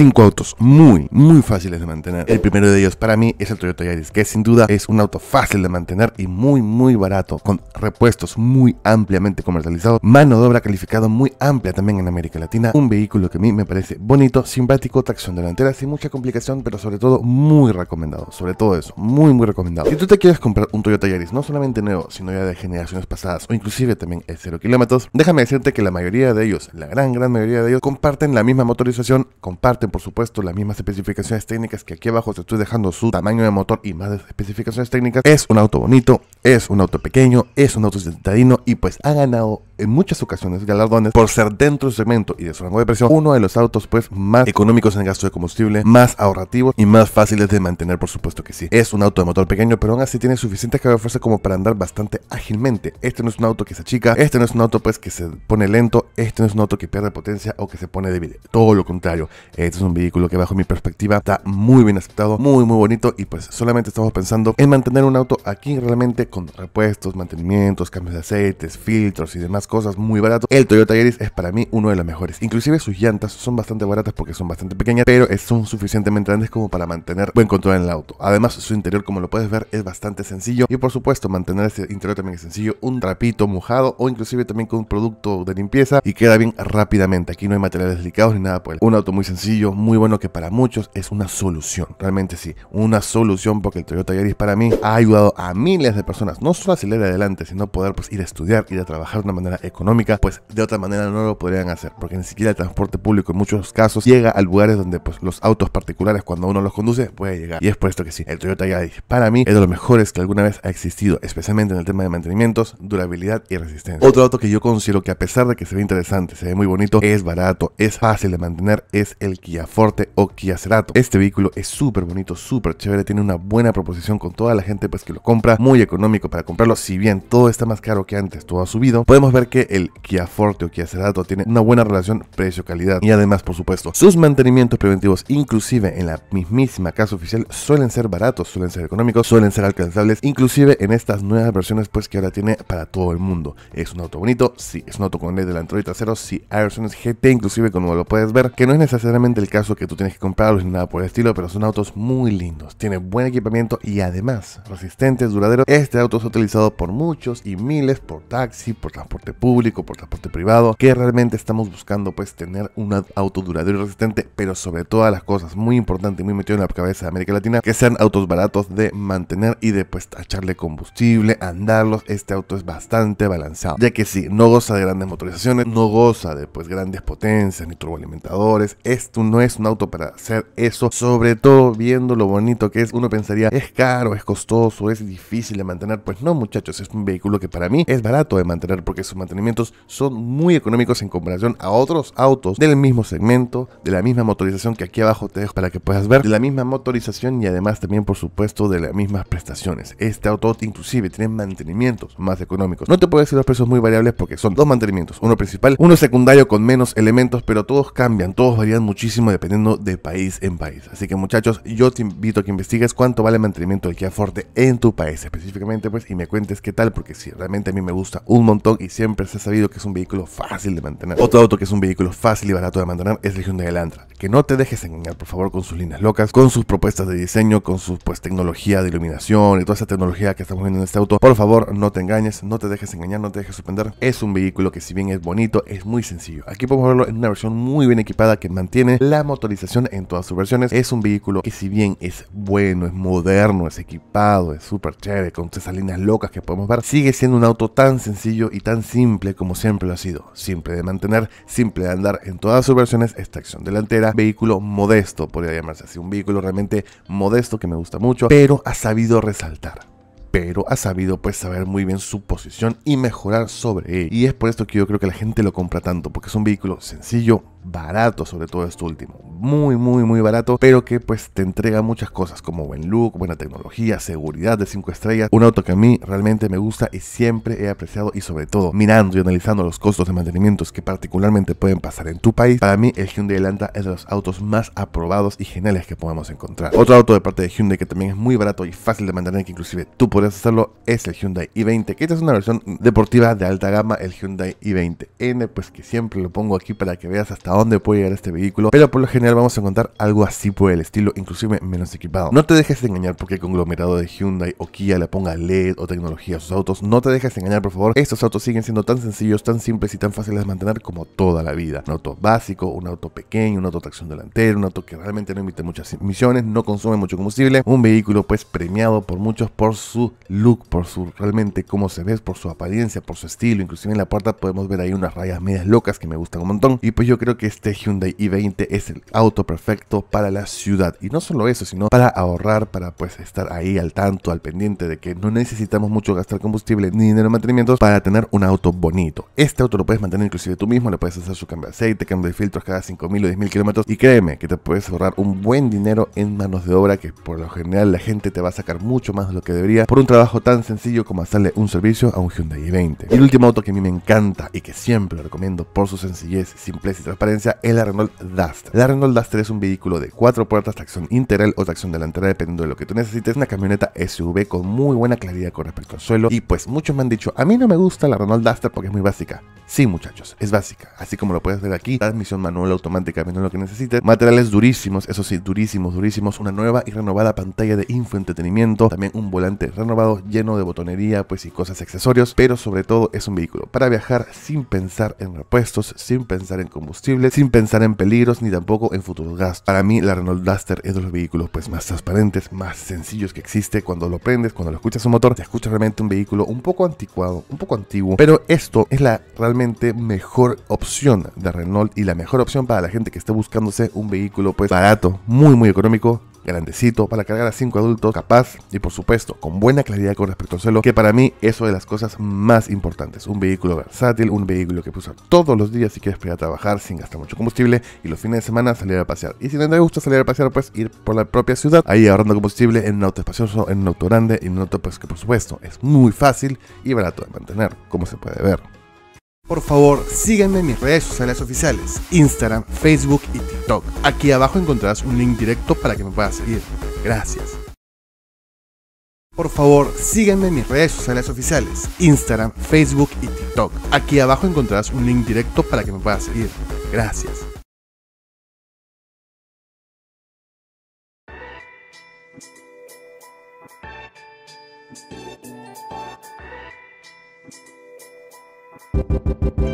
Cinco autos muy, muy fáciles de mantener. El primero de ellos para mí es el Toyota Yaris, que sin duda es un auto fácil de mantener y muy, muy barato, con repuestos muy ampliamente comercializados, mano de obra calificada muy amplia también en América Latina, un vehículo que a mí me parece bonito, simpático, tracción delantera, sin mucha complicación, pero sobre todo muy recomendado, sobre todo eso, muy, muy recomendado. Si tú te quieres comprar un Toyota Yaris, no solamente nuevo, sino ya de generaciones pasadas, o inclusive también el 0 kilómetros, déjame decirte que la mayoría de ellos, la gran, gran mayoría de ellos, comparten la misma motorización, comparten por supuesto, las mismas especificaciones técnicas que aquí abajo te estoy dejando su tamaño de motor y más especificaciones técnicas. Es un auto bonito, es un auto pequeño, es un auto sentadino y pues ha ganado en muchas ocasiones galardones por ser dentro de su segmento y de su rango de presión uno de los autos pues más económicos en el gasto de combustible, más ahorrativos y más fáciles de mantener por supuesto que sí. Es un auto de motor pequeño pero aún así tiene suficiente carga de fuerza como para andar bastante ágilmente. Este no es un auto que se achica, este no es un auto pues que se pone lento, este no es un auto que pierde potencia o que se pone débil. Todo lo contrario, este es un vehículo que bajo mi perspectiva está muy bien aceptado, muy muy bonito y pues solamente estamos pensando en mantener un auto aquí realmente con repuestos, mantenimientos, cambios de aceites, filtros y demás cosas muy barato. El Toyota Yaris es para mí uno de los mejores. Inclusive sus llantas son bastante baratas porque son bastante pequeñas, pero son suficientemente grandes como para mantener buen control en el auto. Además, su interior, como lo puedes ver, es bastante sencillo y por supuesto mantener ese interior también es sencillo, un trapito mojado o inclusive también con un producto de limpieza y queda bien rápidamente. Aquí no hay materiales delicados ni nada por el. Un auto muy sencillo muy bueno que para muchos es una solución. Realmente sí, una solución porque el Toyota Yaris para mí ha ayudado a miles de personas, no solo a salir adelante, sino poder pues, ir a estudiar, ir a trabajar de una manera económica, pues de otra manera no lo podrían hacer, porque ni siquiera el transporte público en muchos casos llega a lugares donde pues, los autos particulares cuando uno los conduce puede llegar. Y es por esto que sí, el Toyota Yaris para mí es de los mejores que alguna vez ha existido, especialmente en el tema de mantenimientos, durabilidad y resistencia. Otro auto que yo considero que a pesar de que se ve interesante, se ve muy bonito, es barato, es fácil de mantener, es el que. Kia Forte o Kia Cerato. Este vehículo es súper bonito, súper chévere, tiene una buena proposición con toda la gente pues que lo compra, muy económico para comprarlo, si bien todo está más caro que antes, todo ha subido, podemos ver que el Kia Forte o Kia Cerato tiene una buena relación precio-calidad y además por supuesto sus mantenimientos preventivos inclusive en la mismísima casa oficial suelen ser baratos, suelen ser económicos, suelen ser alcanzables, inclusive en estas nuevas versiones pues que ahora tiene para todo el mundo. Es un auto bonito, sí, es un auto con led delantero Android trasero, sí, hay versiones GT inclusive como lo puedes ver que no es necesariamente el caso que tú tienes que comprarlos ni nada por el estilo, pero son autos muy lindos, tiene buen equipamiento y además resistentes, duraderos. Este auto es utilizado por muchos y miles, por taxi, por transporte público, por transporte privado, que realmente estamos buscando pues tener un auto duradero y resistente, pero sobre todas las cosas, muy importante, muy metido en la cabeza de América Latina, que sean autos baratos de mantener y de pues echarle combustible, andarlos. Este auto es bastante balanceado, ya que si, no goza de grandes motorizaciones, no goza de pues grandes potencias ni turboalimentadores, es un no es un auto para hacer eso, sobre todo viendo lo bonito que es, uno pensaría, es caro, es costoso, es difícil de mantener, pues no muchachos, es un vehículo que para mí es barato de mantener porque sus mantenimientos son muy económicos en comparación a otros autos del mismo segmento, de la misma motorización que aquí abajo te dejo para que puedas ver, de la misma motorización y además también por supuesto de las mismas prestaciones. Este auto inclusive tiene mantenimientos más económicos. No te puedo decir los precios muy variables porque son dos mantenimientos, uno principal, uno secundario con menos elementos, pero todos cambian, todos varían muchísimo dependiendo de país en país. Así que muchachos, yo te invito a que investigues cuánto vale el mantenimiento del Kia Forte en tu país específicamente pues y me cuentes qué tal porque si realmente a mí me gusta un montón y siempre se ha sabido que es un vehículo fácil de mantener. Otro auto que es un vehículo fácil y barato de mantener es el Hyundai Elantra. Que no te dejes engañar por favor con sus líneas locas, con sus propuestas de diseño, con su pues tecnología de iluminación y toda esa tecnología que estamos viendo en este auto. Por favor, no te engañes, no te dejes engañar, no te dejes suspender. Es un vehículo que si bien es bonito, es muy sencillo. Aquí podemos verlo en una versión muy bien equipada que mantiene la motorización en todas sus versiones es un vehículo que si bien es bueno, es moderno, es equipado, es súper chévere, con esas líneas locas que podemos ver, sigue siendo un auto tan sencillo y tan simple como siempre lo ha sido. Simple de mantener, simple de andar en todas sus versiones, esta acción delantera, vehículo modesto, podría llamarse así, un vehículo realmente modesto que me gusta mucho, pero ha sabido resaltar pero ha sabido pues saber muy bien su posición y mejorar sobre él. Y es por esto que yo creo que la gente lo compra tanto, porque es un vehículo sencillo, barato sobre todo esto último, muy muy muy barato, pero que pues te entrega muchas cosas como buen look, buena tecnología, seguridad de 5 estrellas, un auto que a mí realmente me gusta y siempre he apreciado y sobre todo mirando y analizando los costos de mantenimientos que particularmente pueden pasar en tu país, para mí el Hyundai Elantra es de los autos más aprobados y geniales que podemos encontrar. Otro auto de parte de Hyundai que también es muy barato y fácil de mantener que inclusive tú puedes podrías hacerlo es el Hyundai i20, que esta es una versión deportiva de alta gama, el Hyundai i20N, pues que siempre lo pongo aquí para que veas hasta dónde puede llegar este vehículo, pero por lo general vamos a encontrar algo así por el estilo, inclusive menos equipado. No te dejes engañar porque el conglomerado de Hyundai o Kia le ponga LED o tecnología a sus autos, no te dejes engañar por favor, estos autos siguen siendo tan sencillos, tan simples y tan fáciles de mantener como toda la vida. Un auto básico, un auto pequeño, un auto tracción delantera, un auto que realmente no emite muchas emisiones, no consume mucho combustible, un vehículo pues premiado por muchos por su look, por su realmente cómo se ve, por su apariencia, por su estilo. Inclusive en la puerta podemos ver ahí unas rayas medias locas que me gustan un montón. Y pues yo creo que este Hyundai i20 es el auto perfecto para la ciudad. Y no solo eso, sino para ahorrar, para pues estar ahí al tanto, al pendiente de que no necesitamos mucho gastar combustible ni dinero en mantenimientos para tener un auto bonito. Este auto lo puedes mantener inclusive tú mismo, le puedes hacer su cambio de aceite, cambio de filtros cada 5.000 o 10.000 kilómetros. Y créeme que te puedes ahorrar un buen dinero en manos de obra que por lo general la gente te va a sacar mucho más de lo que debería un trabajo tan sencillo como hacerle un servicio a un Hyundai i20. el último auto que a mí me encanta y que siempre lo recomiendo por su sencillez, Simplez y transparencia es la Renault Duster. La Renault Duster es un vehículo de cuatro puertas, tracción integral o tracción delantera dependiendo de lo que tú necesites, una camioneta SUV con muy buena claridad con respecto al suelo y pues muchos me han dicho, a mí no me gusta la Renault Duster porque es muy básica. Sí muchachos, es básica, así como lo puedes ver aquí, transmisión manual automática, menos lo que necesites, materiales durísimos, eso sí, durísimos, durísimos, una nueva y renovada pantalla de infoentretenimiento, también un volante lleno de botonería, pues y cosas accesorios, pero sobre todo es un vehículo para viajar sin pensar en repuestos, sin pensar en combustible, sin pensar en peligros ni tampoco en futuros gastos. Para mí la Renault Duster es de los vehículos pues más transparentes, más sencillos que existe. Cuando lo prendes, cuando lo escuchas un motor, te escucha realmente un vehículo un poco anticuado, un poco antiguo, pero esto es la realmente mejor opción de Renault y la mejor opción para la gente que esté buscándose un vehículo pues barato, muy muy económico grandecito, para cargar a 5 adultos, capaz y por supuesto con buena claridad con respecto al suelo, que para mí eso de las cosas más importantes. Un vehículo versátil, un vehículo que puedes todos los días si quieres ir a trabajar sin gastar mucho combustible y los fines de semana salir a pasear. Y si no te gusta salir a pasear, pues ir por la propia ciudad, ahí ahorrando combustible en un auto espacioso, en un auto grande y en un auto pues que por supuesto es muy fácil y barato de mantener, como se puede ver. Por favor, síganme en mis redes sociales oficiales, Instagram, Facebook y TikTok. Aquí abajo encontrarás un link directo para que me puedas seguir. Gracias. Por favor, síganme en mis redes sociales oficiales, Instagram, Facebook y TikTok. Aquí abajo encontrarás un link directo para que me puedas seguir. Gracias. Thank you.